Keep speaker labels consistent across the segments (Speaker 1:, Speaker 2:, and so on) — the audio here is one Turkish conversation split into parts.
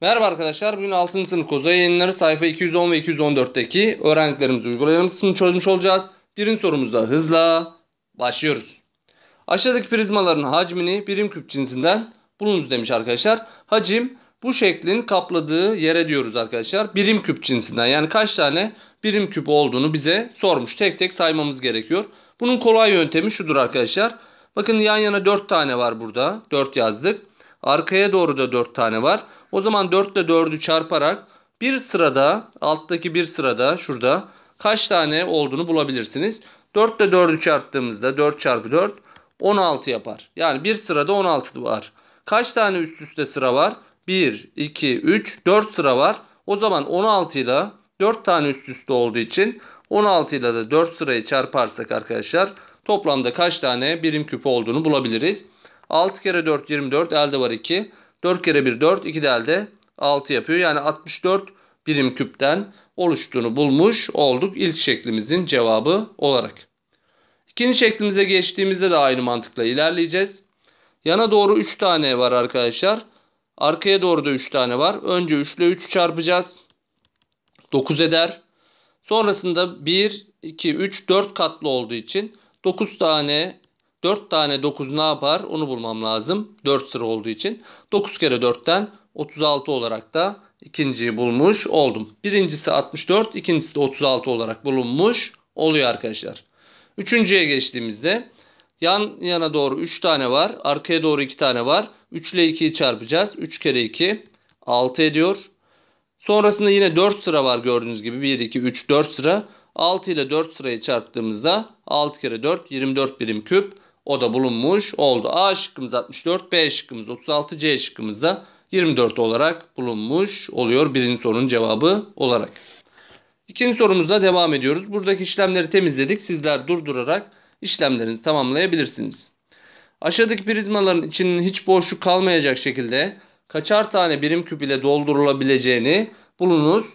Speaker 1: Merhaba arkadaşlar. Bugün 6. sınıf koza yayınları sayfa 210 ve 214'teki öğrendiklerimizi uygulayalım kısmını çözmüş olacağız. Birinci sorumuzda hızla başlıyoruz. Aşağıdaki prizmaların hacmini birim küp cinsinden bulunuz demiş arkadaşlar. Hacim bu şeklin kapladığı yere diyoruz arkadaşlar. Birim küp cinsinden yani kaç tane birim küp olduğunu bize sormuş. Tek tek saymamız gerekiyor. Bunun kolay yöntemi şudur arkadaşlar. Bakın yan yana 4 tane var burada. 4 yazdık. Arkaya doğru da 4 tane var. O zaman 4 ile 4'ü çarparak bir sırada alttaki bir sırada şurada kaç tane olduğunu bulabilirsiniz. 4 ile 4'ü çarptığımızda 4 çarpı 4 16 yapar. Yani bir sırada 16 var. Kaç tane üst üste sıra var? 1, 2, 3, 4 sıra var. O zaman 16 ile 4 tane üst üste olduğu için 16 ile de 4 sırayı çarparsak arkadaşlar toplamda kaç tane birim küp olduğunu bulabiliriz. 6 kere 4 24 elde var 2. 4 kere 1 4 2 de elde 6 yapıyor. Yani 64 birim küpten oluştuğunu bulmuş olduk ilk şeklimizin cevabı olarak. İkinci şeklimize geçtiğimizde de aynı mantıkla ilerleyeceğiz. Yana doğru 3 tane var arkadaşlar. Arkaya doğru da 3 tane var. Önce 3 ile 3 çarpacağız. 9 eder. Sonrasında 1, 2, 3, 4 katlı olduğu için 9 tane 4 tane 9 ne yapar? Onu bulmam lazım. 4 sıra olduğu için. 9 kere 4'ten 36 olarak da ikinciyi bulmuş oldum. Birincisi 64, ikincisi de 36 olarak bulunmuş oluyor arkadaşlar. Üçüncüye geçtiğimizde yan yana doğru 3 tane var. Arkaya doğru 2 tane var. 3 ile 2'yi çarpacağız. 3 kere 2 6 ediyor. Sonrasında yine 4 sıra var gördüğünüz gibi. 1, 2, 3, 4 sıra. 6 ile 4 sırayı çarptığımızda 6 kere 4 24 birim küp. O da bulunmuş oldu. A şıkkımız 64, B şıkkımız 36, C şıkkımız da 24 olarak bulunmuş oluyor. Birinci sorunun cevabı olarak. İkinci sorumuzla devam ediyoruz. Buradaki işlemleri temizledik. Sizler durdurarak işlemlerinizi tamamlayabilirsiniz. Aşağıdaki prizmaların içinin hiç boşluk kalmayacak şekilde kaçar tane birim küp ile doldurulabileceğini bulunuz.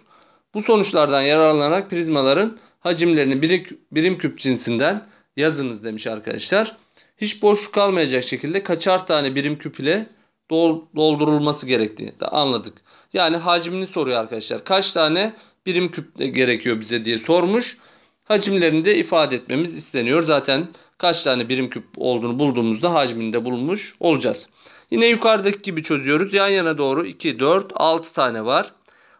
Speaker 1: Bu sonuçlardan yararlanarak prizmaların hacimlerini birim, birim küp cinsinden yazınız demiş arkadaşlar hiç boşluk kalmayacak şekilde kaçar tane birim küp ile doldurulması gerektiğini de anladık. Yani hacmini soruyor arkadaşlar. Kaç tane birim küp gerekiyor bize diye sormuş. Hacimlerini de ifade etmemiz isteniyor. Zaten kaç tane birim küp olduğunu bulduğumuzda hacmini de bulmuş olacağız. Yine yukarıdaki gibi çözüyoruz. Yan yana doğru 2, 4, 6 tane var.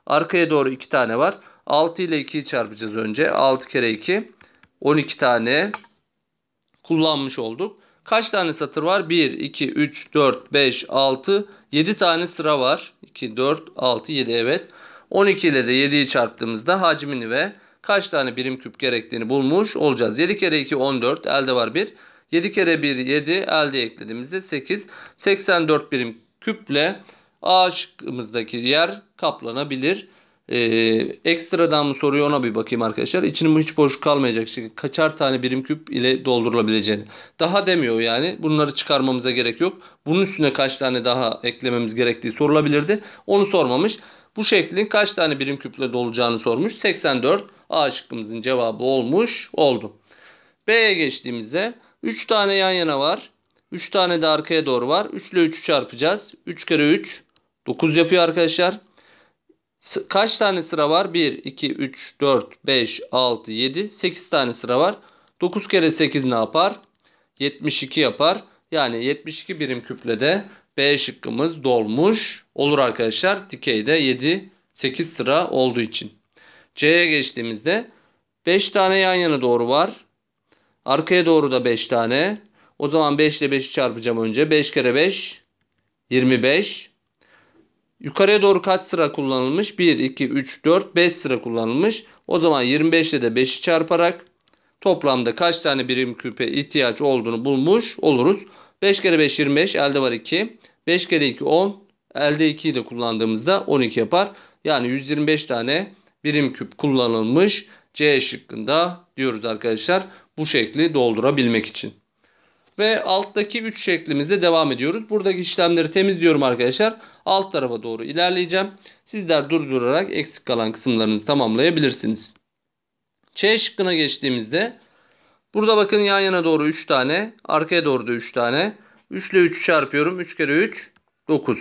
Speaker 1: Arkaya doğru 2 tane var. 6 ile 2'yi çarpacağız önce. 6 kere 2, 12 tane kullanmış olduk. Kaç tane satır var? 1, 2, 3, 4, 5, 6, 7 tane sıra var. 2, 4, 6, 7 evet. 12 ile de 7'yi çarptığımızda hacmini ve kaç tane birim küp gerektiğini bulmuş olacağız. 7 kere 2 14 elde var 1. 7 kere 1 7 elde eklediğimizde 8. 84 birim küple A şıkkımızdaki yer kaplanabilir. Ee, ekstradan mı soruyor ona bir bakayım arkadaşlar. İçinin hiç boş kalmayacak çünkü kaçar tane birim küp ile doldurulabileceğini. Daha demiyor yani. Bunları çıkarmamıza gerek yok. Bunun üstüne kaç tane daha eklememiz gerektiği sorulabilirdi. Onu sormamış. Bu şeklin kaç tane birim küple dolacağını sormuş. 84 A şıkkımızın cevabı olmuş oldu. B'ye geçtiğimizde 3 tane yan yana var. 3 tane de arkaya doğru var. 3 ile 3'ü çarpacağız. 3 kere 3 9 yapıyor arkadaşlar. Kaç tane sıra var? 1, 2, 3, 4, 5, 6, 7, 8 tane sıra var. 9 kere 8 ne yapar? 72 yapar. Yani 72 birim küplede B şıkkımız dolmuş olur arkadaşlar. Dikeyde 7, 8 sıra olduğu için. C'ye geçtiğimizde 5 tane yan yana doğru var. Arkaya doğru da 5 tane. O zaman 5 ile 5'i çarpacağım önce. 5 kere 5 25. Yukarıya doğru kaç sıra kullanılmış? 1, 2, 3, 4, 5 sıra kullanılmış. O zaman 25 ile de 5'i çarparak toplamda kaç tane birim küpe ihtiyaç olduğunu bulmuş oluruz. 5 kere 5 25 elde var 2. 5 kere 2 10 elde 2'yi de kullandığımızda 12 yapar. Yani 125 tane birim küp kullanılmış C şıkkında diyoruz arkadaşlar bu şekli doldurabilmek için. Ve alttaki 3 şeklimizde devam ediyoruz. Buradaki işlemleri temizliyorum arkadaşlar. Alt tarafa doğru ilerleyeceğim. Sizler durdurarak eksik kalan kısımlarınızı tamamlayabilirsiniz. C şıkkına geçtiğimizde burada bakın yan yana doğru 3 tane. Arkaya doğru da 3 tane. 3 ile 3 çarpıyorum. 3 kere 3 9.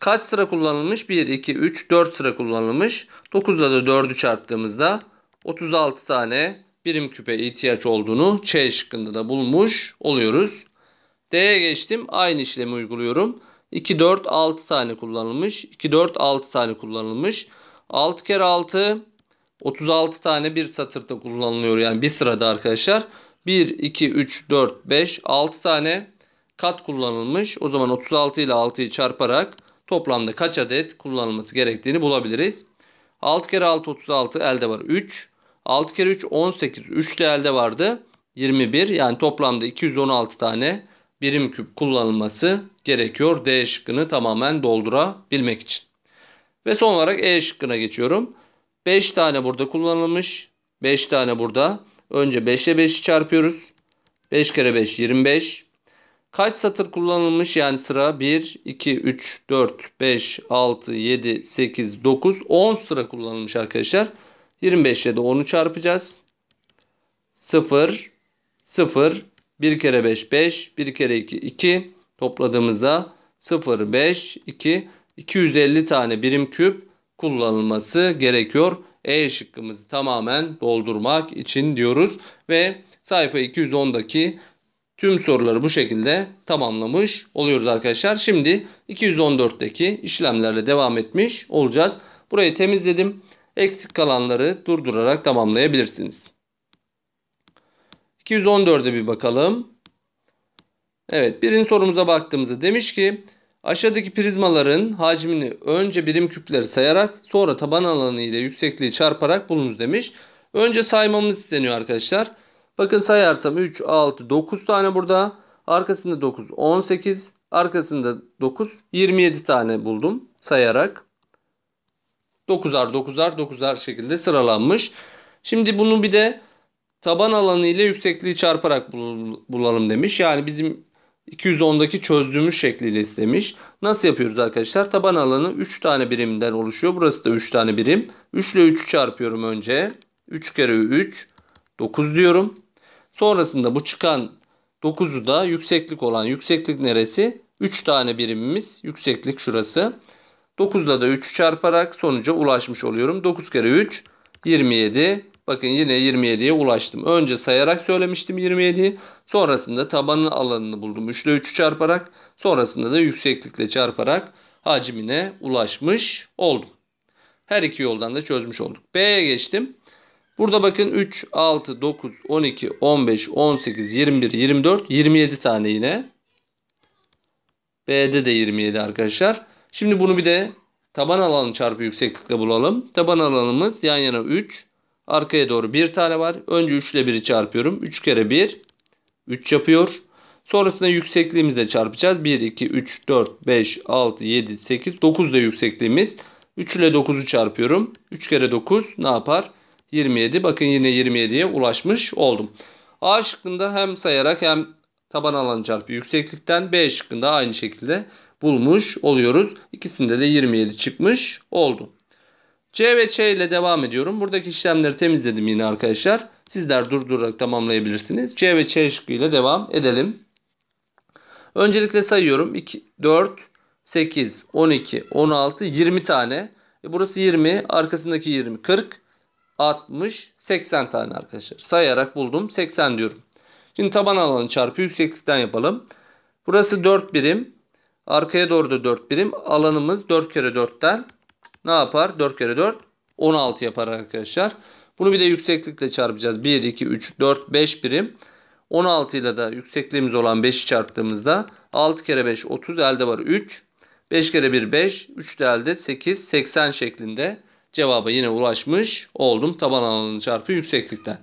Speaker 1: Kaç sıra kullanılmış? 1, 2, 3, 4 sıra kullanılmış. 9 da de 4'ü çarptığımızda 36 tane birim küpe ihtiyaç olduğunu C şıkkında da bulmuş oluyoruz. D'ye geçtim. Aynı işlemi uyguluyorum. 2, 4, 6 tane kullanılmış. 2, 4, 6 tane kullanılmış. 6 kere 6 36 tane bir satırda kullanılıyor. Yani bir sırada arkadaşlar. 1, 2, 3, 4, 5, 6 tane kat kullanılmış. O zaman 36 ile 6'yı çarparak toplamda kaç adet kullanılması gerektiğini bulabiliriz. 6 kere 6 36 elde var 3. 6 kere 3 18. 3 değerde vardı. 21 yani toplamda 216 tane birim küp kullanılması gerekiyor D şıkkını tamamen doldurabilmek için. Ve son olarak E şıkkına geçiyorum. 5 tane burada kullanılmış. 5 tane burada. Önce 5 ile 5'i çarpıyoruz. 5 kere 5 25. Kaç satır kullanılmış yani sıra 1, 2, 3, 4, 5, 6, 7, 8, 9, 10 sıra kullanılmış arkadaşlar. 25 ile de 10'u çarpacağız. 0, 0, 1 kere 5, 5, 1 kere 2, 2. Topladığımızda 0, 5, 2, 250 tane birim küp kullanılması gerekiyor. E şıkkımızı tamamen doldurmak için diyoruz. Ve sayfa 210'daki tüm soruları bu şekilde tamamlamış oluyoruz arkadaşlar. Şimdi 214'teki işlemlerle devam etmiş olacağız. Burayı temizledim. Eksik kalanları durdurarak tamamlayabilirsiniz. 214'e bir bakalım. Evet birinci sorumuza baktığımızda demiş ki aşağıdaki prizmaların hacmini önce birim küpleri sayarak sonra taban alanı ile yüksekliği çarparak bulunuz demiş. Önce saymamız isteniyor arkadaşlar. Bakın sayarsam 3, 6, 9 tane burada. Arkasında 9, 18. Arkasında 9, 27 tane buldum sayarak. 9'ar 9'ar 9'ar şekilde sıralanmış. Şimdi bunu bir de taban alanı ile yüksekliği çarparak bulalım demiş. Yani bizim 210'daki çözdüğümüz şekliyle istemiş. Nasıl yapıyoruz arkadaşlar? Taban alanı 3 tane birimden oluşuyor. Burası da 3 tane birim. 3 ile 3'ü çarpıyorum önce. 3 kere 3 9 diyorum. Sonrasında bu çıkan 9'u da yükseklik olan yükseklik neresi? 3 tane birimimiz yükseklik şurası. 9'da da 3'ü çarparak sonuca ulaşmış oluyorum. 9 kere 3 27. Bakın yine 27'ye ulaştım. Önce sayarak söylemiştim 27'yi. Sonrasında tabanın alanını buldum. 3 ile 3'ü çarparak. Sonrasında da yükseklikle çarparak hacmine ulaşmış oldum. Her iki yoldan da çözmüş olduk. B'ye geçtim. Burada bakın 3, 6, 9, 12, 15, 18, 21, 24, 27 tane yine. B'de de 27 arkadaşlar. Şimdi bunu bir de taban alanı çarpı yükseklikle bulalım. Taban alanımız yan yana 3. Arkaya doğru 1 tane var. Önce 3 ile 1'i çarpıyorum. 3 kere 1 3 yapıyor. Sonrasında yüksekliğimizle çarpacağız. 1, 2, 3, 4, 5, 6, 7, 8, 9 da yüksekliğimiz. 3 ile 9'u çarpıyorum. 3 kere 9 ne yapar? 27. Bakın yine 27'ye ulaşmış oldum. A şıkkında hem sayarak hem taban alanı çarpı yükseklikten B şıkkında aynı şekilde bulmuş oluyoruz. İkisinde de 27 çıkmış oldu. C ve Ç ile devam ediyorum. Buradaki işlemleri temizledim yine arkadaşlar. Sizler durdurarak tamamlayabilirsiniz. C ve Ç şıkkı ile devam edelim. Öncelikle sayıyorum. 2, 4, 8, 12, 16, 20 tane. E burası 20, arkasındaki 20, 40, 60, 80 tane arkadaşlar. Sayarak buldum. 80 diyorum. Şimdi taban alanı çarpı yükseklikten yapalım. Burası 4 birim. Arkaya doğru da 4 birim. Alanımız 4 kere 4'ten ne yapar? 4 kere 4 16 yapar arkadaşlar. Bunu bir de yükseklikle çarpacağız. 1, 2, 3, 4, 5 birim. 16 ile de yüksekliğimiz olan 5'i çarptığımızda 6 kere 5 30 elde var 3. 5 kere 1 5 3 de elde 8 80 şeklinde cevaba yine ulaşmış oldum taban alanı çarpı yükseklikten.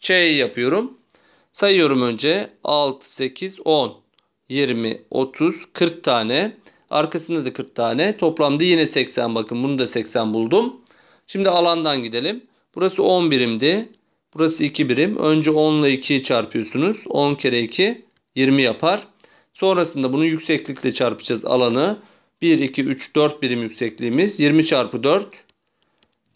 Speaker 1: Ç'yi yapıyorum. Sayıyorum önce 6 8 10 20, 30, 40 tane. Arkasında da 40 tane. Toplamda yine 80 bakın. Bunu da 80 buldum. Şimdi alandan gidelim. Burası 10 birimdi. Burası 2 birim. Önce 10 ile 2'yi çarpıyorsunuz. 10 kere 2 20 yapar. Sonrasında bunu yükseklikle çarpacağız alanı. 1, 2, 3, 4 birim yüksekliğimiz. 20 çarpı 4.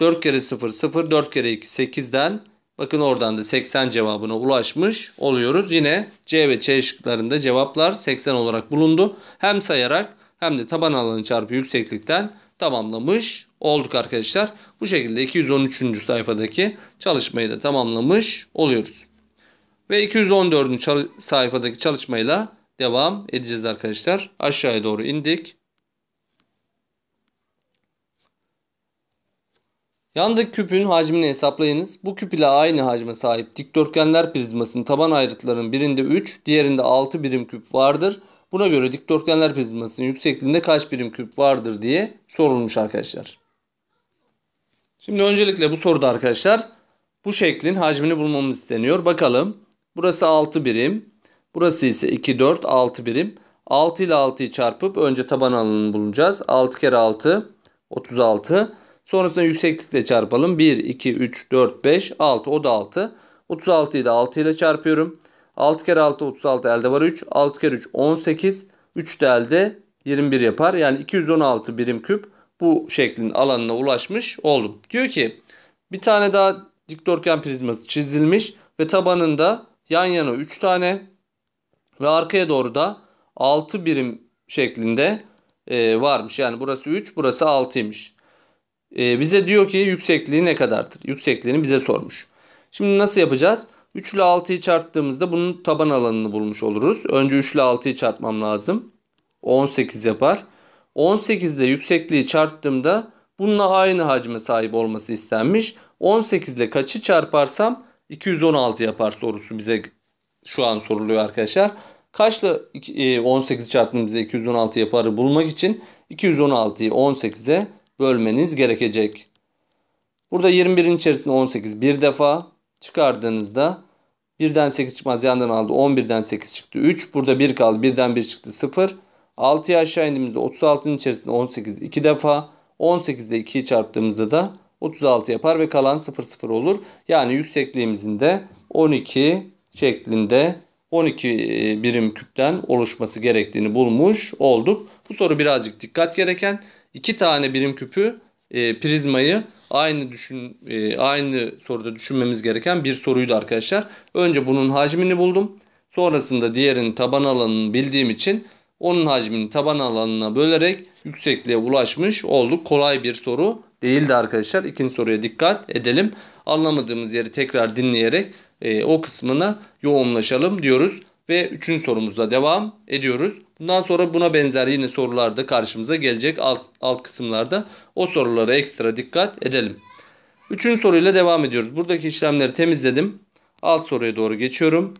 Speaker 1: 4 kere 0, 0. 4 kere 2, 8'den Bakın oradan da 80 cevabına ulaşmış oluyoruz. Yine C ve C şıklarında cevaplar 80 olarak bulundu. Hem sayarak hem de taban alanı çarpı yükseklikten tamamlamış olduk arkadaşlar. Bu şekilde 213. sayfadaki çalışmayı da tamamlamış oluyoruz. Ve 214. sayfadaki çalışmayla devam edeceğiz arkadaşlar. Aşağıya doğru indik. Yandaki küpün hacmini hesaplayınız. Bu küp ile aynı hacme sahip dikdörtgenler prizmasının taban ayrıtlarının birinde 3, diğerinde 6 birim küp vardır. Buna göre dikdörtgenler prizmasının yüksekliğinde kaç birim küp vardır diye sorulmuş arkadaşlar. Şimdi öncelikle bu soruda arkadaşlar bu şeklin hacmini bulmamız isteniyor. Bakalım. Burası 6 birim. Burası ise 2, 4, 6 birim. 6 ile 6'yı çarpıp önce taban alanını bulacağız. 6 kere 6, 36. 36. Sonrasında yükseklikle çarpalım. 1, 2, 3, 4, 5, 6. O da 6. 36'yı da 6 ile çarpıyorum. 6 kere 6 36 elde var 3. 6 kere 3 18. 3 de elde 21 yapar. Yani 216 birim küp bu şeklin alanına ulaşmış oldum. Diyor ki bir tane daha dikdörtgen prizması çizilmiş ve tabanında yan yana 3 tane ve arkaya doğru da 6 birim şeklinde e, varmış. Yani burası 3 burası 6'ymış. Ee, bize diyor ki yüksekliği ne kadardır? Yüksekliğini bize sormuş. Şimdi nasıl yapacağız? 3 ile 6'yı çarptığımızda bunun taban alanını bulmuş oluruz. Önce 3 ile 6'yı çarpmam lazım. 18 yapar. 18 ile yüksekliği çarptığımda bununla aynı hacme sahip olması istenmiş. 18 ile kaçı çarparsam 216 yapar sorusu bize şu an soruluyor arkadaşlar. Kaçla 18 e, çarptığımızda 216 yaparı bulmak için 216'yı 18'e bölmeniz gerekecek. Burada 21'in içerisinde 18 bir defa çıkardığınızda 1'den 8 çıkmaz yandan aldı 11'den 8 çıktı 3 burada 1 kaldı 1'den 1 çıktı 0 6'ya aşağı indiğimizde 36'nın içerisinde 18 2 defa 18'de 2'yi çarptığımızda da 36 yapar ve kalan 0 0 olur. Yani yüksekliğimizin de 12 şeklinde 12 e, birim küpten oluşması gerektiğini bulmuş olduk. Bu soru birazcık dikkat gereken iki tane birim küpü e, prizmayı aynı düşün e, aynı soruda düşünmemiz gereken bir soruydu arkadaşlar. Önce bunun hacmini buldum. Sonrasında diğerin taban alanını bildiğim için onun hacmini taban alanına bölerek yüksekliğe ulaşmış olduk. Kolay bir soru değildi arkadaşlar. İkinci soruya dikkat edelim. Anlamadığımız yeri tekrar dinleyerek e, o kısmına yoğunlaşalım diyoruz. Ve üçüncü sorumuzla devam ediyoruz. Bundan sonra buna benzer yine sorularda karşımıza gelecek alt, alt kısımlarda. O sorulara ekstra dikkat edelim. Üçüncü soruyla devam ediyoruz. Buradaki işlemleri temizledim. Alt soruya doğru geçiyorum.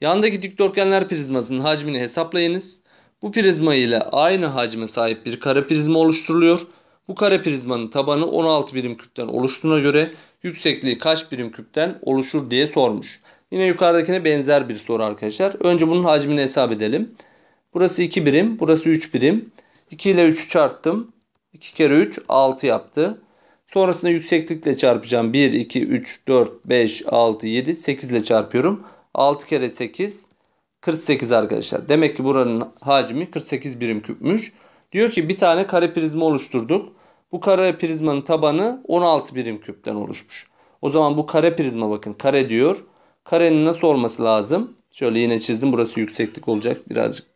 Speaker 1: Yandaki dikdörtgenler prizmasının hacmini hesaplayınız. Bu prizma ile aynı hacme sahip bir kare prizma oluşturuluyor. Bu kare prizmanın tabanı 16 birim küpten oluştuğuna göre yüksekliği kaç birim küpten oluşur diye sormuş. Yine yukarıdakine benzer bir soru arkadaşlar. Önce bunun hacmini hesap edelim. Burası 2 birim. Burası 3 birim. 2 ile 3'ü çarptım. 2 kere 3 6 yaptı. Sonrasında yükseklikle çarpacağım. 1, 2, 3, 4, 5, 6, 7, 8 ile çarpıyorum. 6 kere 8 48 arkadaşlar. Demek ki buranın hacmi 48 birim küpmüş. Diyor ki bir tane kare prizma oluşturduk. Bu kare prizmanın tabanı 16 birim küpten oluşmuş. O zaman bu kare prizma bakın kare diyor. Karenin nasıl olması lazım? Şöyle yine çizdim. Burası yükseklik olacak. Birazcık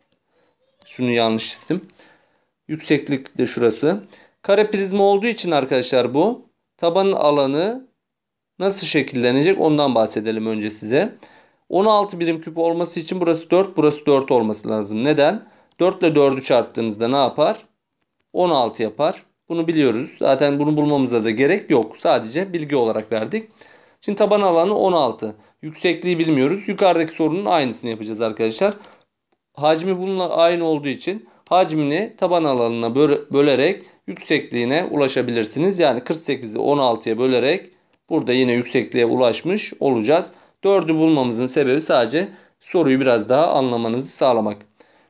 Speaker 1: şunu yanlış çizdim. Yükseklik de şurası. Kare prizma olduğu için arkadaşlar bu. Tabanın alanı nasıl şekillenecek ondan bahsedelim önce size. 16 birim küp olması için burası 4 burası 4 olması lazım. Neden? 4 ile 4'ü çarptığımızda ne yapar? 16 yapar. Bunu biliyoruz. Zaten bunu bulmamıza da gerek yok. Sadece bilgi olarak verdik. Şimdi taban alanı 16. Yüksekliği bilmiyoruz. Yukarıdaki sorunun aynısını yapacağız arkadaşlar. Hacmi bununla aynı olduğu için hacmini taban alanına bölerek yüksekliğine ulaşabilirsiniz. Yani 48'i 16'ya bölerek burada yine yüksekliğe ulaşmış olacağız. 4'ü bulmamızın sebebi sadece soruyu biraz daha anlamanızı sağlamak.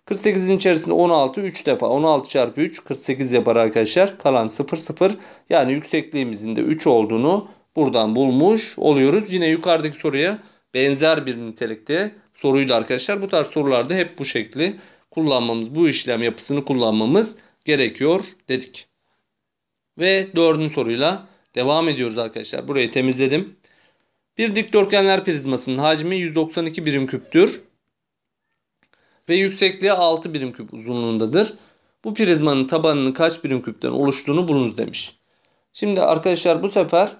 Speaker 1: 48'in içerisinde 16 3 defa 16 çarpı 3 48 yapar arkadaşlar. Kalan 0 0 yani yüksekliğimizin de 3 olduğunu buradan bulmuş oluyoruz. Yine yukarıdaki soruya benzer bir nitelikte soruydu arkadaşlar. Bu tarz sorularda hep bu şekli kullanmamız, bu işlem yapısını kullanmamız gerekiyor dedik. Ve dördüncü soruyla devam ediyoruz arkadaşlar. Burayı temizledim. Bir dikdörtgenler prizmasının hacmi 192 birim küptür. Ve yüksekliği 6 birim küp uzunluğundadır. Bu prizmanın tabanının kaç birim küpten oluştuğunu bulunuz demiş. Şimdi arkadaşlar bu sefer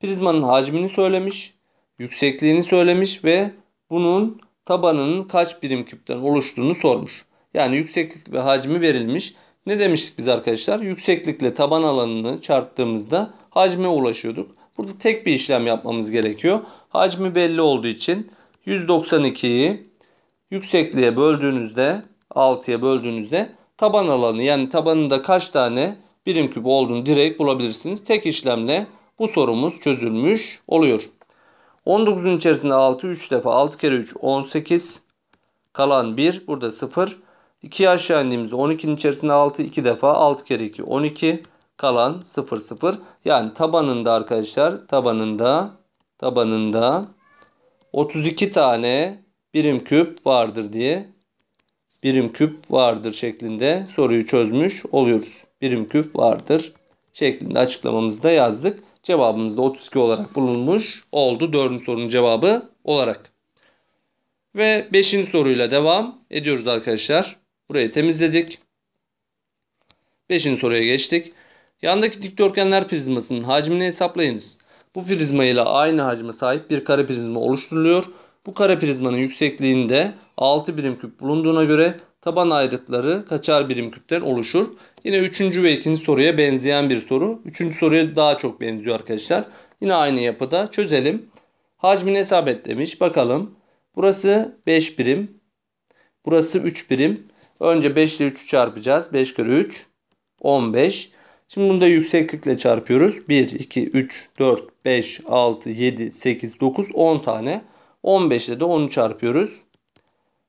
Speaker 1: Prizmanın hacmini söylemiş, yüksekliğini söylemiş ve bunun tabanının kaç birim küpten oluştuğunu sormuş. Yani yükseklik ve hacmi verilmiş. Ne demiştik biz arkadaşlar? Yükseklikle taban alanını çarptığımızda hacme ulaşıyorduk. Burada tek bir işlem yapmamız gerekiyor. Hacmi belli olduğu için 192'yi yüksekliğe böldüğünüzde 6'ya böldüğünüzde taban alanı yani tabanında kaç tane birim küp olduğunu direkt bulabilirsiniz. Tek işlemle bu sorumuz çözülmüş oluyor. 19'un içerisinde 6 3 defa 6 kere 3 18 kalan 1 burada 0. 2'ye aşağı indiğimizde 12'nin içerisinde 6 2 defa 6 kere 2 12 kalan 0 0. Yani tabanında arkadaşlar tabanında tabanında 32 tane birim küp vardır diye birim küp vardır şeklinde soruyu çözmüş oluyoruz. Birim küp vardır şeklinde açıklamamızda yazdık. Cevabımız da 32 olarak bulunmuş oldu. Dördüncü sorunun cevabı olarak. Ve beşinci soruyla devam ediyoruz arkadaşlar. Burayı temizledik. Beşinci soruya geçtik. Yandaki dikdörtgenler prizmasının hacmini hesaplayınız. Bu prizma ile aynı hacme sahip bir kare prizma oluşturuluyor. Bu kare prizmanın yüksekliğinde 6 birim küp bulunduğuna göre taban ayrıtları kaçar birim küpten oluşur? Yine üçüncü ve ikinci soruya benzeyen bir soru. Üçüncü soruya daha çok benziyor arkadaşlar. Yine aynı yapıda çözelim. Hacmini hesap et demiş. Bakalım. Burası 5 birim. Burası 3 birim. Önce 5 ile 3'ü çarpacağız. 5 kere 3 15. Şimdi bunu da yükseklikle çarpıyoruz. 1, 2, 3, 4, 5, 6, 7, 8, 9, 10 tane. 15 ile de 10'u çarpıyoruz.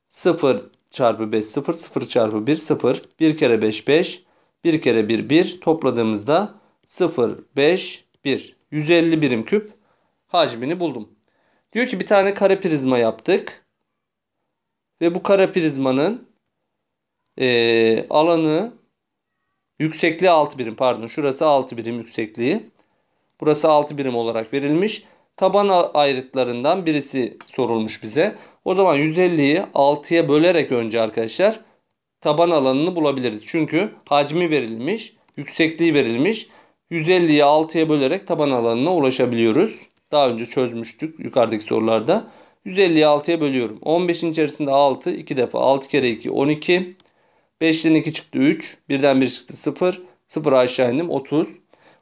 Speaker 1: 0, çarpı 5 0 0 çarpı 1 0 1 kere 5 5 1 kere 1 1 topladığımızda 0 5 1 150 birim küp hacmini buldum. Diyor ki bir tane kare prizma yaptık. Ve bu kare prizmanın e, alanı yüksekliği 6 birim pardon şurası 6 birim yüksekliği. Burası 6 birim olarak verilmiş taban ayrıtlarından birisi sorulmuş bize. O zaman 150'yi 6'ya bölerek önce arkadaşlar taban alanını bulabiliriz. Çünkü hacmi verilmiş, yüksekliği verilmiş. 150'yi 6'ya bölerek taban alanına ulaşabiliyoruz. Daha önce çözmüştük yukarıdaki sorularda. 150'yi 6'ya bölüyorum. 15'in içerisinde 6, 2 defa. 6 kere 2, 12. 5'ten 2 çıktı 3. 1'den 1 çıktı 0. 0 aşağı indim 30.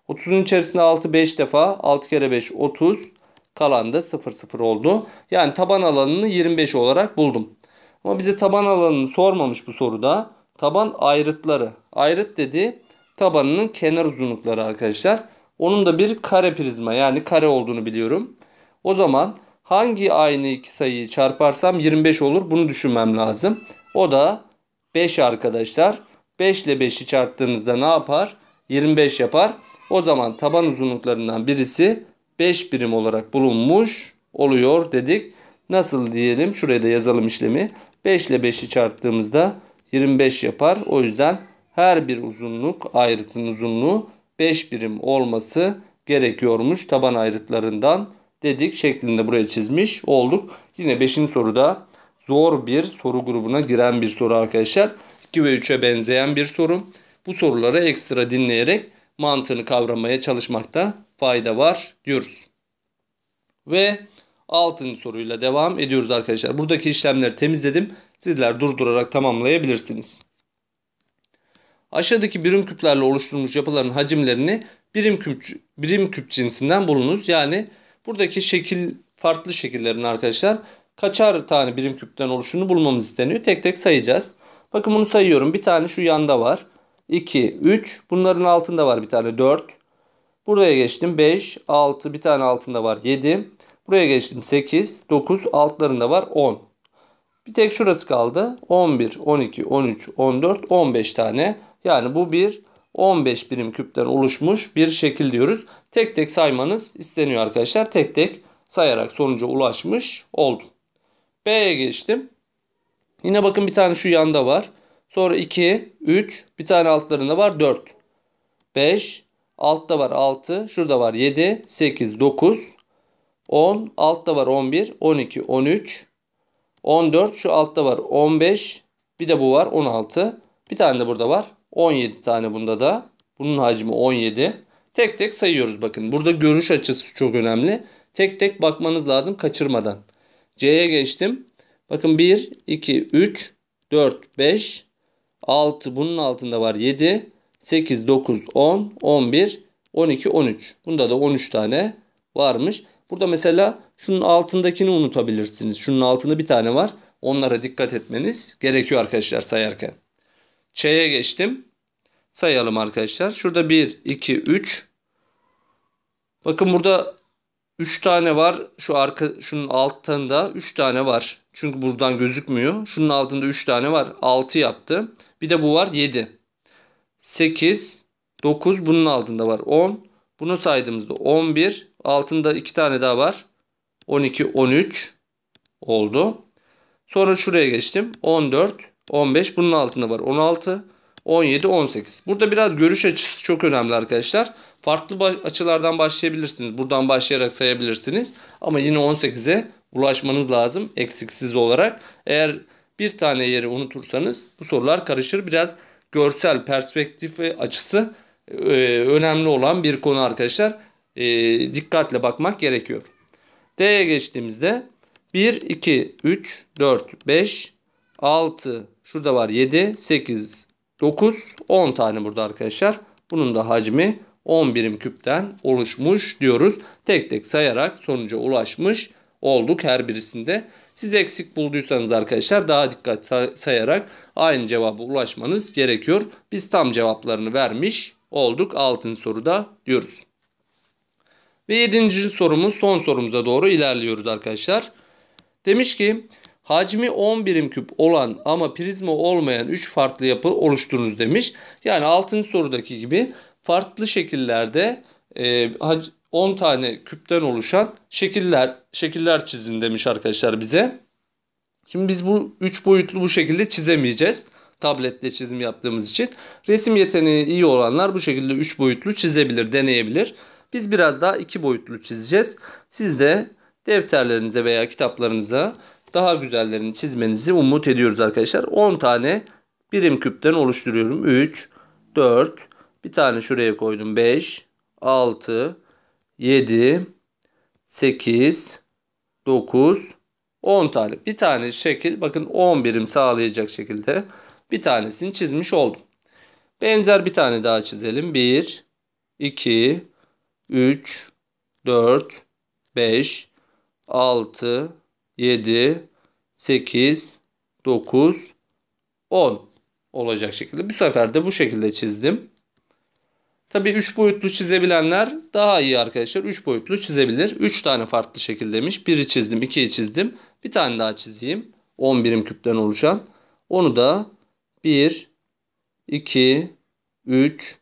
Speaker 1: 30'un içerisinde 6, 5 defa. 6 kere 5, 30. Kalan da 0 0 oldu. Yani taban alanını 25 olarak buldum. Ama bize taban alanını sormamış bu soruda. Taban ayrıtları. Ayrıt dedi tabanının kenar uzunlukları arkadaşlar. Onun da bir kare prizma yani kare olduğunu biliyorum. O zaman hangi aynı iki sayıyı çarparsam 25 olur bunu düşünmem lazım. O da 5 arkadaşlar. 5 ile 5'i çarptığınızda ne yapar? 25 yapar. O zaman taban uzunluklarından birisi 5 birim olarak bulunmuş oluyor dedik. Nasıl diyelim? Şuraya da yazalım işlemi. 5 ile 5'i çarptığımızda 25 yapar. O yüzden her bir uzunluk ayrıtın uzunluğu 5 birim olması gerekiyormuş taban ayrıtlarından dedik şeklinde buraya çizmiş olduk. Yine 5. soruda zor bir soru grubuna giren bir soru arkadaşlar. 2 ve 3'e benzeyen bir soru. Bu soruları ekstra dinleyerek mantığını kavramaya çalışmakta fayda var diyoruz. Ve altın soruyla devam ediyoruz arkadaşlar. Buradaki işlemleri temizledim. Sizler durdurarak tamamlayabilirsiniz. Aşağıdaki birim küplerle oluşturulmuş yapıların hacimlerini birim küp, birim küp cinsinden bulunuz. Yani buradaki şekil farklı şekillerin arkadaşlar kaçar tane birim küpten oluşunu bulmamız isteniyor. Tek tek sayacağız. Bakın bunu sayıyorum. Bir tane şu yanda var. 2, 3. Bunların altında var bir tane 4. Buraya geçtim 5, 6 bir tane altında var 7. Buraya geçtim 8, 9 altlarında var 10. Bir tek şurası kaldı. 11, 12, 13, 14, 15 tane. Yani bu bir 15 birim küpten oluşmuş bir şekil diyoruz. Tek tek saymanız isteniyor arkadaşlar. Tek tek sayarak sonuca ulaşmış oldum. B'ye geçtim. Yine bakın bir tane şu yanda var. Sonra 2, 3. Bir tane altlarında var 4. 5. Altta var 6. Şurada var 7, 8, 9. 10. Altta var 11, 12, 13. 14. Şu altta var 15. Bir de bu var 16. Bir tane de burada var. 17 tane bunda da. Bunun hacmi 17. Tek tek sayıyoruz bakın. Burada görüş açısı çok önemli. Tek tek bakmanız lazım kaçırmadan. C'ye geçtim. Bakın 1, 2, 3, 4, 5, 6 bunun altında var 7. 8, 9, 10, 11, 12, 13. Bunda da 13 tane varmış. Burada mesela şunun altındakini unutabilirsiniz. Şunun altında bir tane var. Onlara dikkat etmeniz gerekiyor arkadaşlar sayarken. Ç'ye geçtim. Sayalım arkadaşlar. Şurada 1, 2, 3. Bakın burada 3 tane var. Şu arka şunun altında 3 tane var. Çünkü buradan gözükmüyor. Şunun altında 3 tane var. 6 yaptı. Bir de bu var 7. 8, 9 bunun altında var. 10. Bunu saydığımızda 11. Altında 2 tane daha var. 12, 13 oldu. Sonra şuraya geçtim. 14, 15 bunun altında var. 16, 17, 18. Burada biraz görüş açısı çok önemli arkadaşlar. Farklı açılardan başlayabilirsiniz. Buradan başlayarak sayabilirsiniz. Ama yine 18'e ulaşmanız lazım eksiksiz olarak. Eğer bir tane yeri unutursanız bu sorular karışır. Biraz görsel perspektif açısı e, önemli olan bir konu arkadaşlar. E, dikkatle bakmak gerekiyor. D'ye geçtiğimizde 1, 2, 3, 4, 5, 6, şurada var 7, 8, 9, 10 tane burada arkadaşlar. Bunun da hacmi 10 birim küpten oluşmuş diyoruz. Tek tek sayarak sonuca ulaşmış olduk her birisinde. Siz eksik bulduysanız arkadaşlar daha dikkat sayarak aynı cevaba ulaşmanız gerekiyor. Biz tam cevaplarını vermiş olduk. Altın soruda diyoruz. Ve yedinci sorumuz son sorumuza doğru ilerliyoruz arkadaşlar. Demiş ki hacmi 10 birim küp olan ama prizma olmayan 3 farklı yapı oluşturunuz demiş. Yani altın sorudaki gibi farklı şekillerde e, hac, 10 tane küpten oluşan şekiller şekiller çizin demiş arkadaşlar bize. Şimdi biz bu 3 boyutlu bu şekilde çizemeyeceğiz. tabletle çizim yaptığımız için. Resim yeteneği iyi olanlar bu şekilde 3 boyutlu çizebilir, deneyebilir. Biz biraz daha 2 boyutlu çizeceğiz. Siz de defterlerinize veya kitaplarınıza daha güzellerini çizmenizi umut ediyoruz arkadaşlar. 10 tane birim küpten oluşturuyorum. 3, 4, bir tane şuraya koydum 5, 6, 7, 8, 9, 10 tane. Bir tane şekil bakın 10 birim sağlayacak şekilde bir tanesini çizmiş oldum. Benzer bir tane daha çizelim. 1, 2, 3, 4, 5, 6, 7, 8, 9, 10 olacak şekilde. Bu sefer de bu şekilde çizdim. Tabii 3 boyutlu çizebilenler daha iyi arkadaşlar. 3 boyutlu çizebilir. 3 tane farklı şekil demiş. 1'i çizdim, 2'yi çizdim. Bir tane daha çizeyim. 10 birim küpten oluşan. Onu da 1, 2, 3,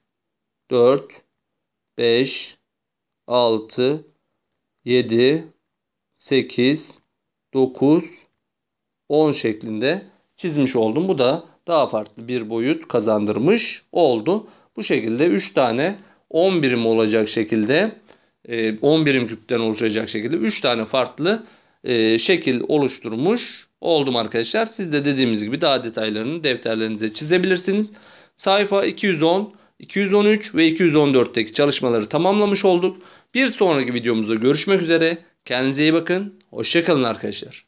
Speaker 1: 4, 5, 6, 7, 8, 9, 10 şeklinde çizmiş oldum. Bu da daha farklı bir boyut kazandırmış oldu. Bu şekilde 3 tane 10 birim olacak şekilde 10 e, birim küpten oluşacak şekilde 3 tane farklı e, şekil oluşturmuş oldum arkadaşlar. Siz de dediğimiz gibi daha detaylarını defterlerinize çizebilirsiniz. Sayfa 210, 213 ve 214'teki çalışmaları tamamlamış olduk. Bir sonraki videomuzda görüşmek üzere. Kendinize iyi bakın. Hoşçakalın arkadaşlar.